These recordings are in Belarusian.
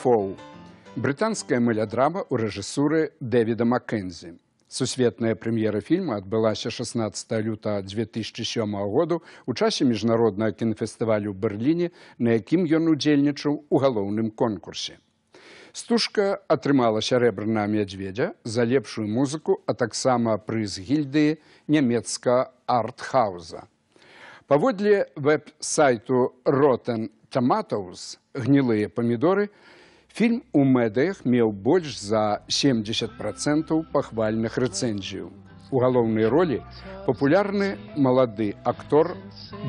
Дефоу. Брытанская мелядрама ў рэжысуры Дэвіда Маккензі. Сусветная прэм'ера фільма адбылася 16 люта 2007 году у часе міжнароднага кінафестывалю ў Берліне, на якім ён удзельнічаў у галоўным конкурсе. Стужка атрымала сярэбрана мядзведзя за лепшую музыку, а таксама прыз гільдыі нямецка артхауза. Паводле веб-сайту Rotten Tomatoes гнілыя памідоры Фільм у медыях меў больш за 70% пахвальных рэцэнзію. У галоўнай ролі папулярны малады актор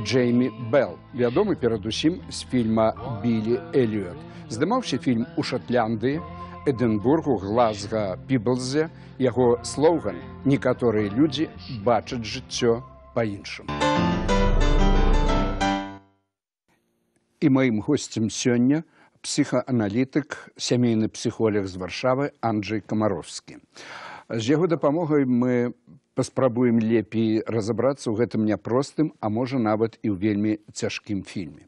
Джеймі Белл, вядомы перадусім з фільма Білі Эліот. Здымаўся фільм у Шатляндыі, Эдынбургу Глазга Пібблзе, яго слоган некаторыя людзі бачаць жыццё па-іншым. І маім госцем сёння, псіхааналітык сямейны псіхолег з варшавы Анджай камаровскі з яго дапамогай мы паспрабуем лепей разабрацца ў гэтым няпростым а можа нават і ў вельмі цяжкім фільме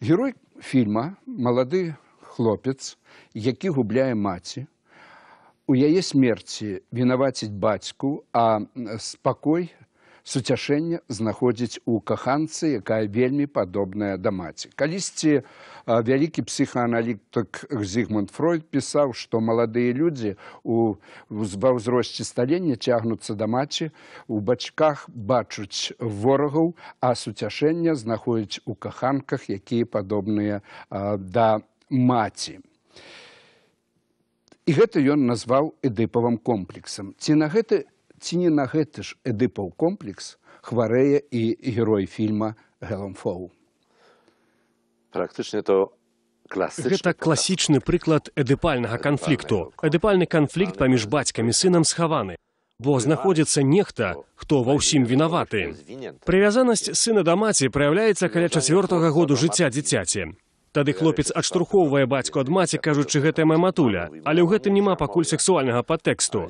герой фільма малады хлопец які губляе маці у яе смерці вінаваціць бацьку а спакой суцяшэнне знаходзіць у каханцы, якая вельмі падобная да маці. Калісьці вялікі псіхааналітак Зігмунд Фройд пісаў, што маладыя людзі ва ўзросце сталення цягнуцца да маці, у бачках бачуць ворагаў, а суцяшэнне знаходзіць у каханках, якія падобныя да маці. І гэта ён назваў эдыпавым комплексам. Ці на гэты ці не на гэты ж эдыпаў комплекс хварэе і герой фільма гэламфоу практычна то Класичный Гэта класічны прыклад эдыпальнага канфлікту. Эдыпальны канфлікт паміж бацькамі сынам схаваны, бо знаходзіцца нехта, хто ва ўсім вінаваты. Прывязанасць сына да маці праяўляецца каля чацвёртага году жыцця дзіцяці. Тады хлопец адштурхоўвае бацьку ад маці, кажучы гэтая мая матуля, але ў гэтым няма пакуль сексуальнага падтэксту.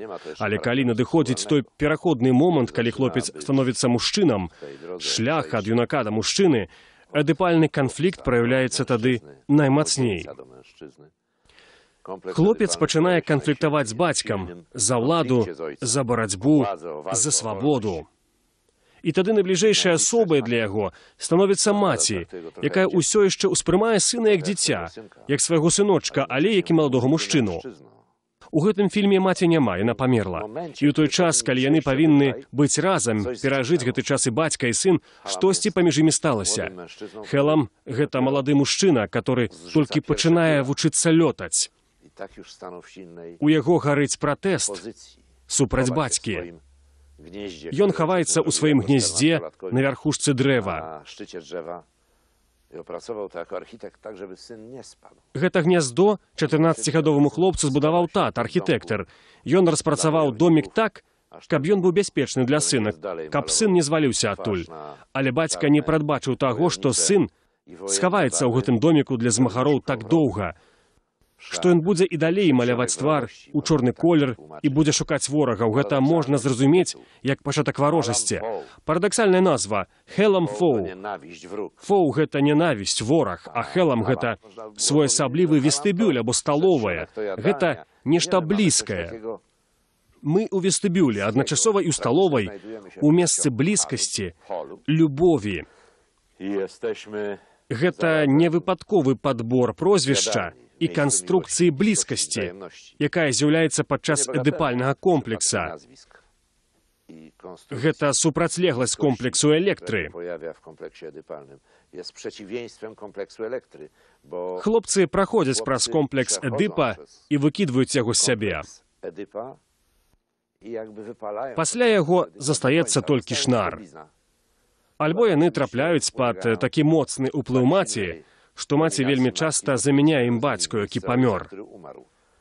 Але калі надыходзіць той пераходны момант, калі хлопец становіцца мужчынам, шлях ад юнака да мужчыны, адыпальны канфлікт праяўляецца тады наймацней. Хлопец пачынае канфліктаваць з бацькам, за ўладу, за барацьбу, за свабоду. І тады найбліжэйшай асобай для яго становіцца маці, якая ўсё яшчэ ўспрымае сына як дзіця, як свайго сыночка, але як і маладога мужчыну. У гэтым фільме маці няма, яна памерла. І ў той час, калі яны павінны быць разам, перажыць гэты час і бацька і сын, штосьці паміж імі сталася. Хелам гэта малады мужчына, который толькі пачынае вучыцца лётаць. Так У яго гарыць пратэст супраць бацькі. Ён хаваецца ў сваім гнездзе на вярхушцы дрэва. Гэта гняздо 14гадоваму хлопцу збудаваў тат архітэктар. Ён распрацаваў домік так, каб ён быў бяспечны для сына, каб сын не зваліўся адтуль. Але так бацька не прадбачыў таго, што сын схаваецца ў гэтым доміку для змагароў так доўга што ён будзе і далей маляваць твар у чорны колер і будзе шукаць ворагаў гэта можна зразумець як пачатак варожасці парадаксальная назва хелам фоу фоу гэта нянавісць вораг а хелам гэта своеасаблівы вестыбюль або сталовая гэта нешта блізкае мы ў вестыбюлі адначасова і ў сталовай у месцы блізкасці любові гэта не выпадковы падбор прозвішча і канструкцыі блізкасці, якая з'яўляецца падчас эдыпальнага комплекса. Гэта супрацьлегласць комплексу электры. Хлопцы праходзяць праз комплекс Эдыпа і выкідваюць яго з сябе. Пасля яго застаецца толькі шнар. Альбо яны трапляюць пад такі моцны ўплыў маці, што маці вельмі часта замяняе ім бацьку, які памёр.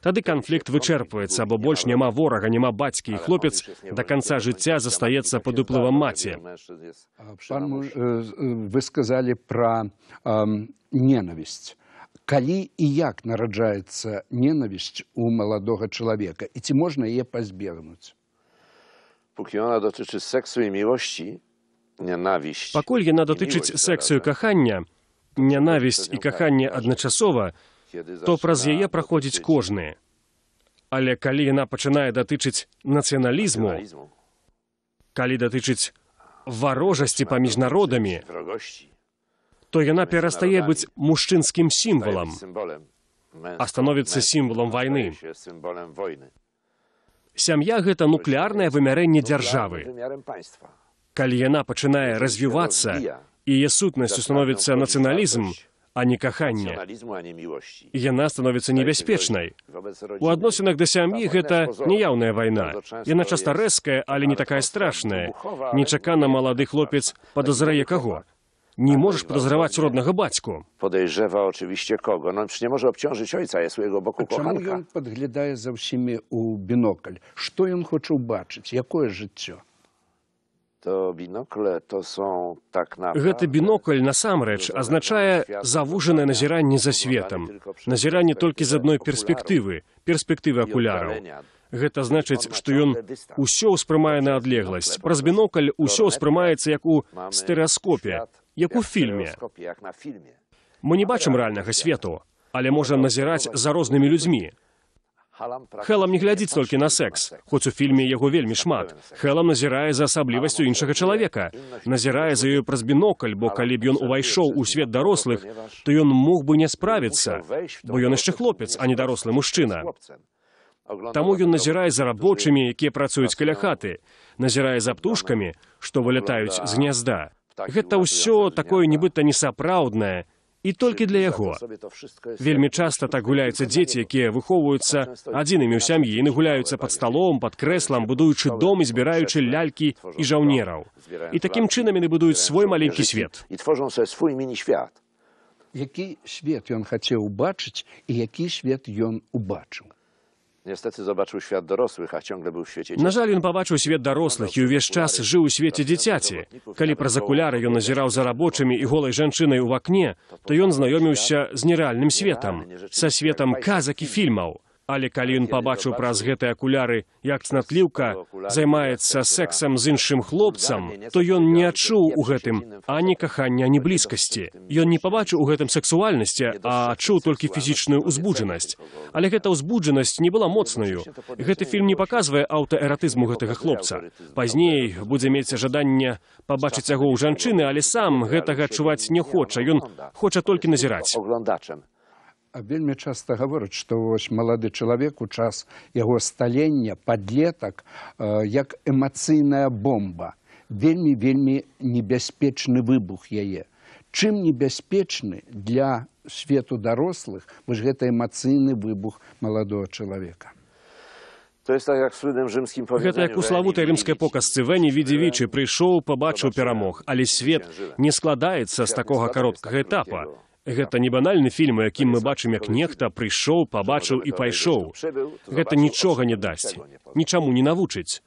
Тады канфлікт вычэрпваецца, бо больш няма ворага, няма бацькі і хлопец да канца жыцця застаецца пад уплывам маці. Э, вы сказалі пра ненавісць. Калі і як нараджаецца ненавісць у маладога чалавека і ці можна яе пазбегнуць? Пукіёна датычыць сексу і міласці, ненавіш. Пакуль яна датычыць сексію кахання, нянавість і каханне адначасова, то праз яе праходзіць кожны. Але калі яна пачынае датычыць нацыяналізму, калі датычыць варожасці паміж народамі, то яна перастае быць мужчынскім сімвалам, а становіцца сімвалам вайны. Сям'я гэта нуклеарнае вымярэнне дзяржавы. Калі яна пачынае развівацца і яе сутнасцю становіцца нацыяналізм, а не каханне. Яна становіцца небяспечнай. У адносінах да сям'і гэта няяўная вайна. Яна часта рэзкая, але не такая страшная. Нечакана малады хлопец падазрае каго. Не можаш падазраваць роднага бацьку. Падайжэва очывіще кого, но не можа абцёжыць ойца, я свайго боку коханка. Чаму ён падглядае за ўсімі ў бінокль? Што ён хочу бачыць? Якое жыццё? Гэты бінокль насамрэч азначае завужанае назіранне за светом, назіранне толькі з адной перспектывы, перспектывы акуляраў. Гэта значыць, што ён усё ўспрымае на адлегласць. Праз бінокль усё ўспрымаецца як у стэрэаскопе, як у фільме. Мы не бачым рэальнага свету, але можам назіраць за рознымі людзьмі. Так. Хелам не глядзіць толькі на секс, хоць у фільме яго вельмі шмат. Хелам назірае за асаблівасцю іншага чалавека. Назірае за ёю праз бінокль, бо калі б ён увайшоў у свет дарослых, то ён мог бы не справіцца, бо ён яшчэ хлопец, а не дарослы мужчына. Таму ён назірае за рабочымі, якія працуюць каля хаты, назірае за птушкамі, што вылятаюць з гнязда. Гэта ўсё такое нібыта несапраўднае, і толькі для яго. Вельмі часта так гуляюцца дзеці, якія выхоўваюцца адзінымі ў сям'і, яны гуляюцца пад сталом, пад крэслам, будуючы дом і збіраючы лялькі і жаўнераў. І такім чынам яны будуюць свой маленькі свет. Які свет ён хацеў убачыць і які свет ён убачыў. Нестаты забачыў свет дарослых, а цёмгле быў у свеце дзяцей. На жаль, ён пабачыў свет дарослых і ўвесь час жыў у свеце дзіцяці. Калі праз акуляры ён назіраў за рабочымі і голай жанчынай у акне, то ён знаёміўся з нерэальным светам, са светам казак і фільмаў. Але калі ён пабачыў праз гэтыя акуляры, як цнатліўка займаецца сексам з іншым хлопцам, то ён не адчуў у гэтым ані кахання ні блізкасці. Ён не пабачыў у гэтым сексуальнасці, а адчуў толькі фізічную ўзбуджанасць. Але гэта ўзбуджанасць не была моцнаю. Гэты фільм не паказвае аўтаэратызму гэтага хлопца. Пазней будзе мець жаданне пабачыць яго ў жанчыны, але сам гэтага адчуваць не хоча. Ён хоча толькі назіраць вельмі часта гавораць, што малады чалавек у час яго сталення падлетак э, як эмацыйная бомба, вельмі вельмі небяспечны выбух яе. Чым небяспечны для свету дарослых вы ж гэта эмацыйны выбух маладого чалавека. Так, гэта як у славутай рымскай показцы Вені відзівічы прыйшоў, пабачыў перамог, але свет не складаецца з такога кароткага этапа. Гэта не банальны фільм, у якім мы бачым, як нехта прыйшоў, пабачыў і пайшоў. Гэта нічога не дасць, нічаму не навучыць.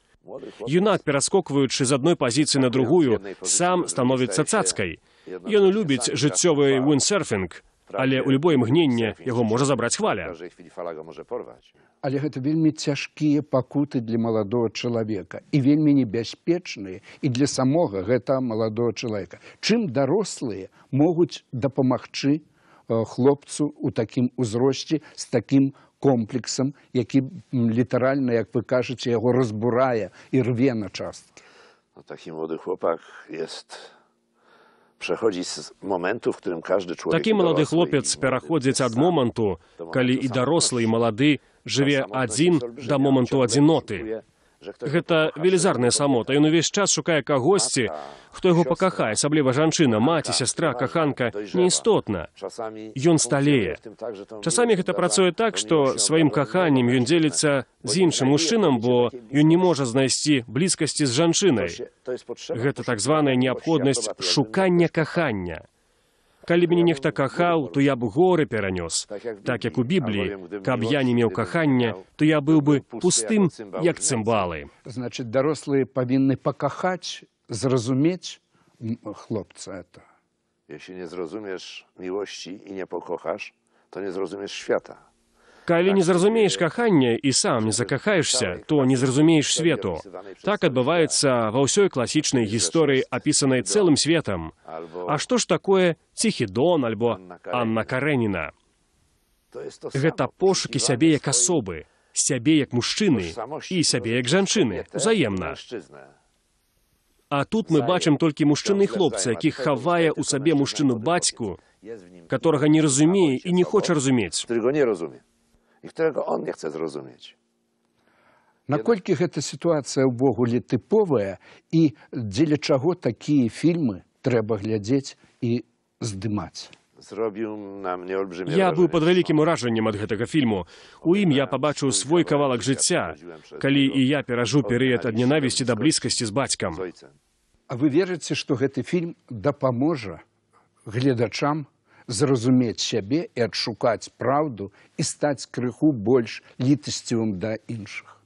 Юнак, пераскокваючы з адной пазіцыі на другую, сам становіцца цацкай. Ён любіць жыццёвы уінсерфінг, але ў любое мгненне яго можа забраць хваля але гэта вельмі цяжкія пакуты для маладого чалавека і вельмі небяспечныя і для самога гэта маладого чалавека чым дарослыя могуць дапамагчы э, хлопцу у такім узросце з такім комплексам які літаральна як вы кажаце яго разбурае і рве на часткі ну, такі молодды хлопак есть Такі малады хлопец пераходзіць ад моманту, калі і дарослы і малады жыве адзін да моманту адзіноты. Гэта велізарная самота, ён увесь час шукае кагосьці, хто яго пакахае, асабліва жанчына, маці, сястра, каханка, неістотна. Ён сталее. Часамі гэта працуе так, што сваім каханнем ён дзеліцца з іншым мужчынам, бо ён не можа знайсці блізкасці з жанчынай. Гэта так званая неабходнасць шукання кахання калі мне нехта кахаў, то я б горы перанёс. Так як у бібліі, каб я не меў кахання, то я быў бы пустым як цымбалы. значитчыць дарослыя павінны пакахаць, зразумець хлопца это. Если не зразумеш мілосці і не пакохаш, то не зразумеш свята. Калі не зразумееш каханне і сам не закахаешся, то не зразумееш свету. Так адбываецца ва ўсёй класічнай гісторыі, апісанай цэлым светам. А што ж такое ціхідон альбо Анна Каренніна? Гэта пошукі сябе як асобы, сябе як мужчыны і сябе як жанчыны, узаемна. А тут мы бачым толькі мужчыны і хлопцы, які хавае ў сабе мужчыну бацьку, которого не разумее і не хоча разумець і которого он не хочет зрозуметь. Наколько эта ситуация в Богуле типовая, и для чего такие фильмы треба глядеть и сдымать? Я был под великим уражением от этого фильма. У им я побачу свой кавалок життя, коли и я перажу период от ненависти до близкости с батьком. А вы верите, что этот фильм да поможет глядачам зразумець сябе і адшукаць праўду і стаць крыху больш літасцівым да іншых.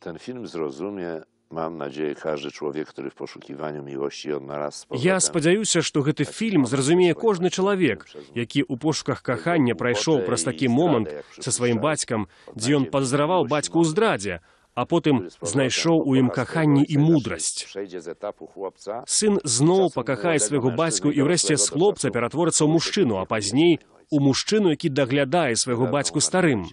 Ten film зразуме, Mam nadzieję, każdy człowiek, który w poszukiwaniu miłości od naraz Я спадзяюся, што гэты фільм зразумее кожны чалавек, які ў пошуках кахання прайшоў праз такі момант са сваім бацькам, дзе ён падазраваў бацьку ў здрадзе, а потым знайшоў у ім каханні і мудрасць. Сын зноў пакахае свайго бацьку і ўрэшце з хлопца ператворыцца ў мужчыну, а пазней у мужчыну, які даглядае свайго бацьку старым.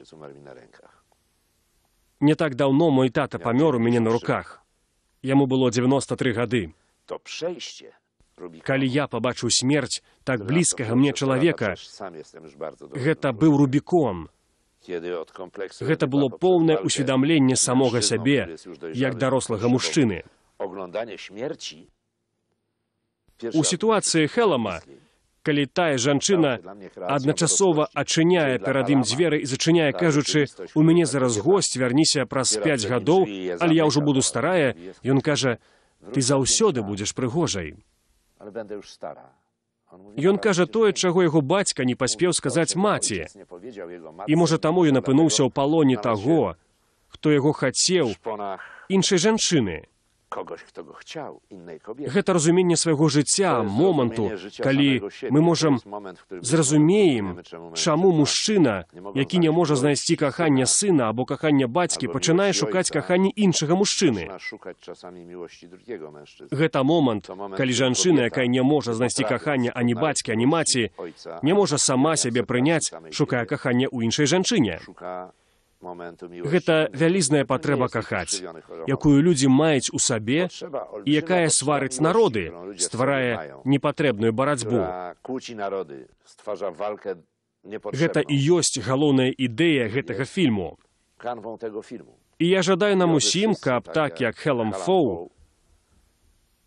Не так даўно мой тата памёр у мяне на руках. Яму было 93 гады. Калі я пабачыў смерць так блізкага мне чалавека, гэта быў рубікон. Гэта было поўнае ўсведамленне самога сябе як дарослага мужчыны. У сітуацыі хелама, калі тая жанчына адначасова адчыняе перад ім дзверы і зачыняе кажучы: « У мяне зараз госць вярніся праз пяць гадоў, але я ўжо буду старая, ён кажа: « Ты заўсёды будзеш прыгожай. Ён кажа тое, чаго яго бацька не паспеў сказаць маці. І можа таму ён апынуўся ў палоне таго, хто яго хацеў іншай жанчыны когось хто го хотів іншої кобіти. Гэта разуменне свайго жыцця, моманту, калі мы можам зразумеем, чаму мужчына, які не можа знайсці кахання сына або кахання бацькі, пачынае шукаць каханне іншага мужчыны. Гэта момант, калі жанчына, якая не можа знайсці кахання ані бацькі, ані маці, не можа сама сябе прыняць, шукае каханне ў іншай жанчыне. Шукае Гэта вялізная патрэба кахаць, якую людзі маюць у сабе і якая сварыць народы, стварае непатрэбную барацьбу. Гэта і ёсць галоўная ідэя гэтага фільму. І я жадаю нам усім, каб так як Хелам Фоу,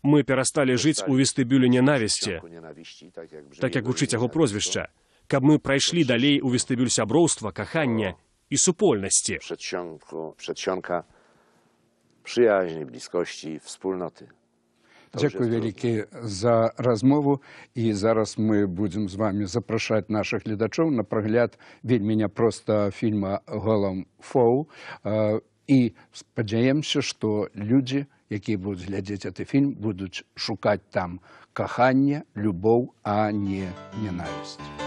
мы перасталі жыць у вестыбюлі нянавісці, так як гучыць яго прозвішча, каб мы прайшлі далей у вестыбюль сяброўства, кахання i supolności. przedsionka przyjaźni, bliskości, wspólnoty. Dziękuję wielkie za rozmowę i zaraz my będziemy z wami zapraszać naszych gledaczów na przegląd bardzo prosto filmu «Голом Фоу». E, I spodziewamy się, że ludzie, którzy będą oglądać ten film, będą szukać tam kochanie, miłość, a nie nienawiść.